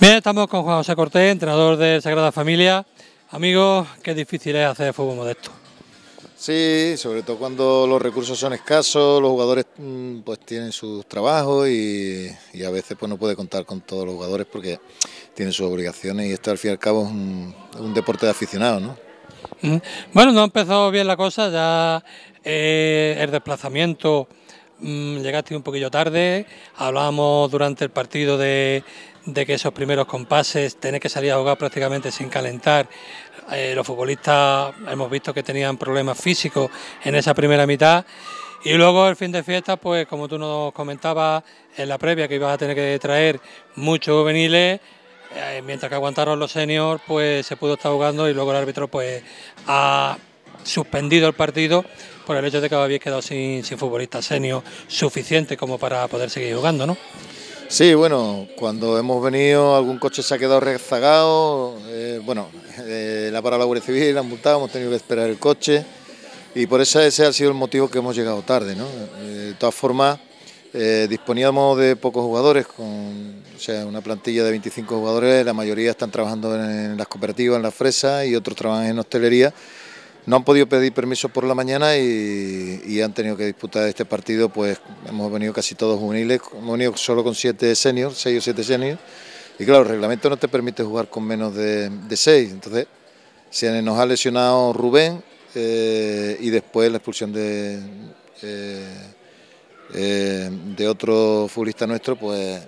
Bien, estamos con Juan José Cortés, entrenador de Sagrada Familia. Amigos, qué difícil es hacer fútbol modesto. Sí, sobre todo cuando los recursos son escasos, los jugadores mm, pues tienen sus trabajos y, a veces pues no puede contar con todos los jugadores porque tienen sus obligaciones y esto al fin y al cabo es un, deporte de aficionados, ¿no? Bueno, no ha empezado bien la cosa, ya eh, el desplazamiento mm, llegaste un poquillo tarde, hablábamos durante el partido de, de que esos primeros compases, tener que salir a jugar prácticamente sin calentar, eh, los futbolistas hemos visto que tenían problemas físicos en esa primera mitad. Y luego el fin de fiesta, pues como tú nos comentabas en la previa, que ibas a tener que traer muchos juveniles, eh, mientras que aguantaron los seniors, pues se pudo estar jugando y luego el árbitro pues ha suspendido el partido por el hecho de que habéis quedado sin, futbolistas senior suficiente como para poder seguir jugando, ¿no? Sí, bueno, cuando hemos venido algún coche se ha quedado rezagado, eh, bueno, eh, la para la Guardia Civil, la han multado, hemos tenido que esperar el coche y por eso ese ha sido el motivo que hemos llegado tarde, ¿no? Eh, de todas formas, disponíamos de pocos jugadores, con, o sea, una plantilla de 25 jugadores, la mayoría están trabajando en, en las cooperativas, en las fresas y otros trabajan en hostelería no han podido pedir permiso por la mañana y, han tenido que disputar este partido, pues hemos venido casi todos juveniles, hemos venido solo con siete seniors, seis o siete seniors, y claro, el reglamento no te permite jugar con menos de, seis, entonces si nos ha lesionado Rubén eh, y después la expulsión de, eh, eh, de otro futbolista nuestro, pues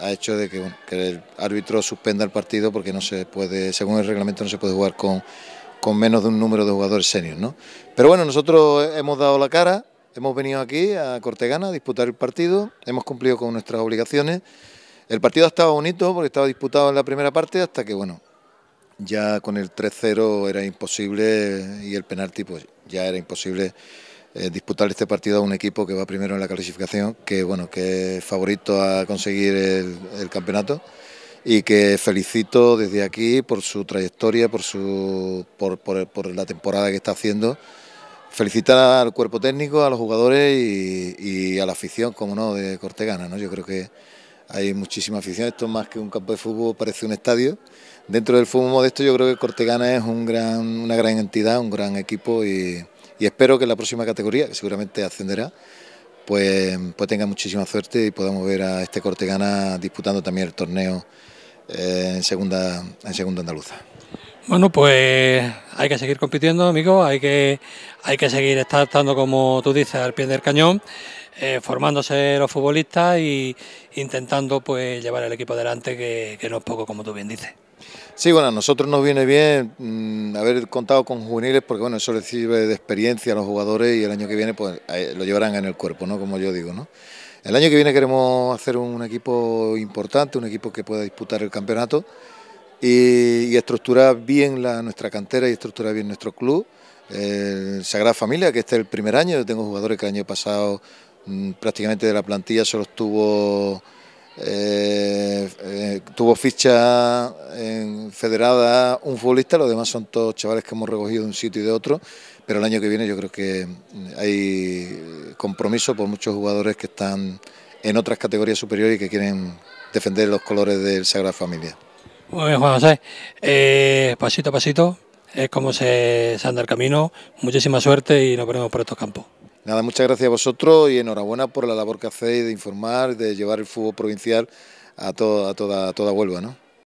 ha hecho de que, que el árbitro suspenda el partido porque no se puede, según el reglamento no se puede jugar con con menos de un número de jugadores senior, ¿no? Pero bueno, nosotros hemos dado la cara, hemos venido aquí a Cortegana a disputar el partido, hemos cumplido con nuestras obligaciones. El partido ha estado bonito porque estaba disputado en la primera parte hasta que, bueno, ya con el 3-0 era imposible y el penalti pues ya era imposible eh, disputar este partido a un equipo que va primero en la clasificación, que bueno, que es favorito a conseguir el campeonato y que felicito desde aquí por su trayectoria, por, su, por, la temporada que está haciendo. Felicitar al cuerpo técnico, a los jugadores y, a la afición, como no, de Cortegana. ¿no? Yo creo que hay muchísima afición. Esto más que un campo de fútbol parece un estadio. Dentro del fútbol modesto yo creo que Cortegana es un gran, una gran entidad, un gran equipo y, y espero que en la próxima categoría, que seguramente ascenderá, pues, pues, tenga muchísima suerte y podamos ver a este Cortegana disputando también el torneo eh, en, segunda, en segunda andaluza. Bueno, pues hay que seguir compitiendo, amigo, hay que, hay que seguir estando, como tú dices, al pie del cañón, eh, formándose los futbolistas e intentando pues, llevar el equipo adelante, que, no es poco, como tú bien dices. Sí, bueno, a nosotros nos viene bien mm, haber contado con juveniles porque, bueno, eso les sirve de experiencia a los jugadores y el año que viene pues lo llevarán en el cuerpo, ¿no? Como yo digo, ¿no? El año que viene queremos hacer un equipo importante, un equipo que pueda disputar el campeonato y, estructurar bien nuestra cantera y estructurar bien nuestro club. ...el eh, Sagrada Familia, que este es el primer año, yo tengo jugadores que el año pasado mm, prácticamente de la plantilla solo estuvo... Eh, eh, tuvo ficha federada un futbolista, los demás son todos chavales que hemos recogido de un sitio y de otro, pero el año que viene yo creo que hay compromiso por muchos jugadores que están en otras categorías superiores y que quieren defender los colores del Sagrada Familia. Muy bien, Juan José. Eh, pasito a pasito es como se, se, anda el camino. Muchísima suerte y nos ponemos por estos campos. Nada, muchas gracias a vosotros y enhorabuena por la labor que hacéis de informar, de llevar el fútbol provincial a, toda, toda Huelva, ¿no?